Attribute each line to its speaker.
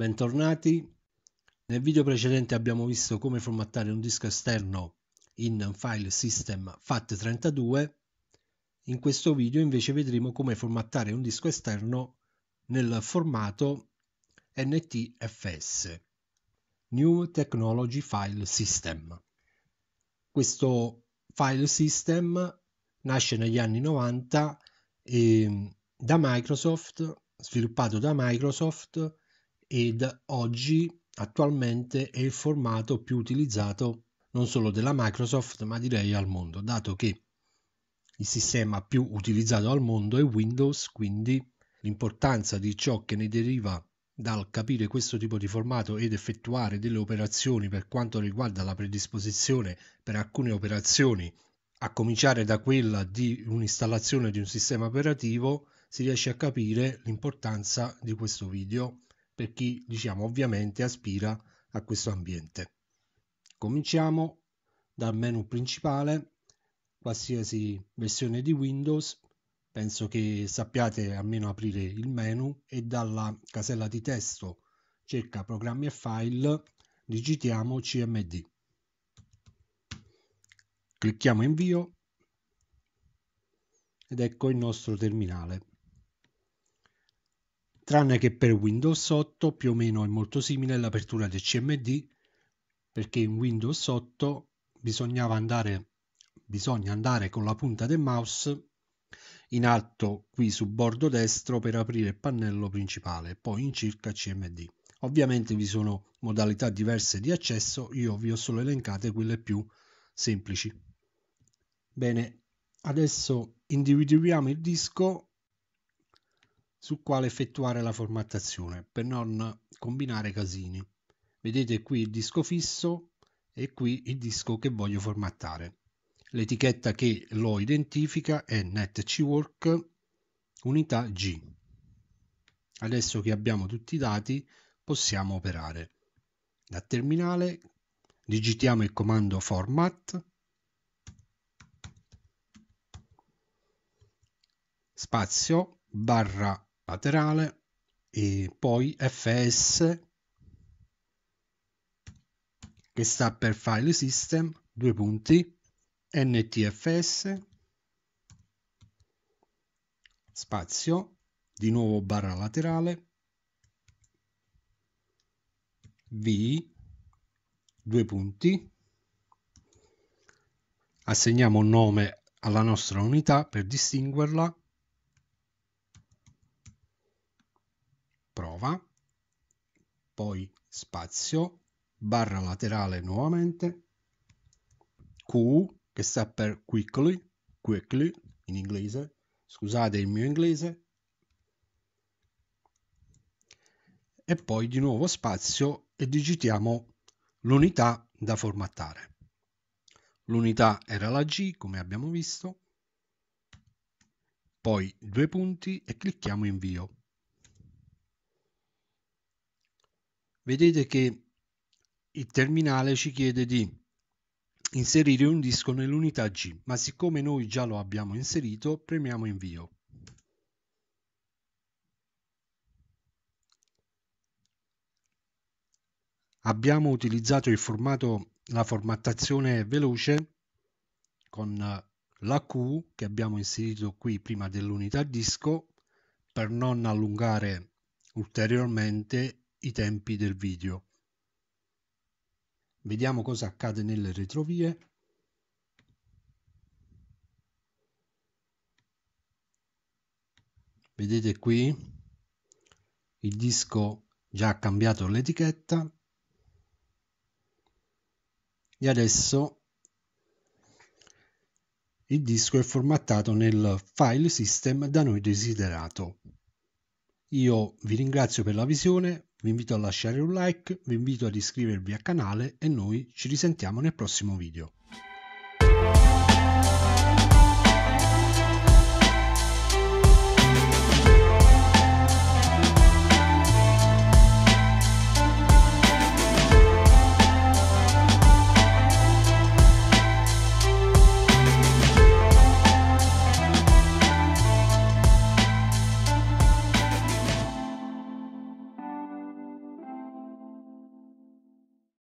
Speaker 1: bentornati. Nel video precedente abbiamo visto come formattare un disco esterno in file system FAT32. In questo video invece vedremo come formattare un disco esterno nel formato NTFS, New Technology File System. Questo file system nasce negli anni 90 e ehm, da Microsoft, sviluppato da Microsoft ed oggi attualmente è il formato più utilizzato non solo della Microsoft ma direi al mondo, dato che il sistema più utilizzato al mondo è Windows, quindi l'importanza di ciò che ne deriva dal capire questo tipo di formato ed effettuare delle operazioni per quanto riguarda la predisposizione per alcune operazioni, a cominciare da quella di un'installazione di un sistema operativo, si riesce a capire l'importanza di questo video per chi, diciamo, ovviamente aspira a questo ambiente. Cominciamo dal menu principale, qualsiasi versione di Windows, penso che sappiate almeno aprire il menu e dalla casella di testo cerca programmi e file digitiamo CMD. Clicchiamo invio ed ecco il nostro terminale tranne che per Windows 8 più o meno è molto simile all'apertura del CMD perché in Windows 8 bisognava andare, bisogna andare con la punta del mouse in alto qui sul bordo destro per aprire il pannello principale, poi in circa CMD. Ovviamente vi sono modalità diverse di accesso, io vi ho solo elencate quelle più semplici. Bene, adesso individuiamo il disco su quale effettuare la formattazione per non combinare casini. Vedete qui il disco fisso e qui il disco che voglio formattare. L'etichetta che lo identifica è netcwork unità G. Adesso che abbiamo tutti i dati possiamo operare. Da terminale digitiamo il comando format spazio barra laterale e poi fs che sta per file system due punti ntfs spazio di nuovo barra laterale v due punti assegniamo un nome alla nostra unità per distinguerla nuova, poi spazio, barra laterale nuovamente, Q che sta per quickly, quickly in inglese, scusate il mio inglese, e poi di nuovo spazio e digitiamo l'unità da formattare. L'unità era la G come abbiamo visto, poi due punti e clicchiamo invio. vedete che il terminale ci chiede di inserire un disco nell'unità G, ma siccome noi già lo abbiamo inserito, premiamo invio. Abbiamo utilizzato formato, la formattazione veloce con la Q che abbiamo inserito qui prima dell'unità disco per non allungare ulteriormente i tempi del video. Vediamo cosa accade nelle retrovie. Vedete qui il disco già ha cambiato l'etichetta e adesso il disco è formattato nel file system da noi desiderato. Io vi ringrazio per la visione, vi invito a lasciare un like, vi invito ad iscrivervi al canale e noi ci risentiamo nel prossimo video.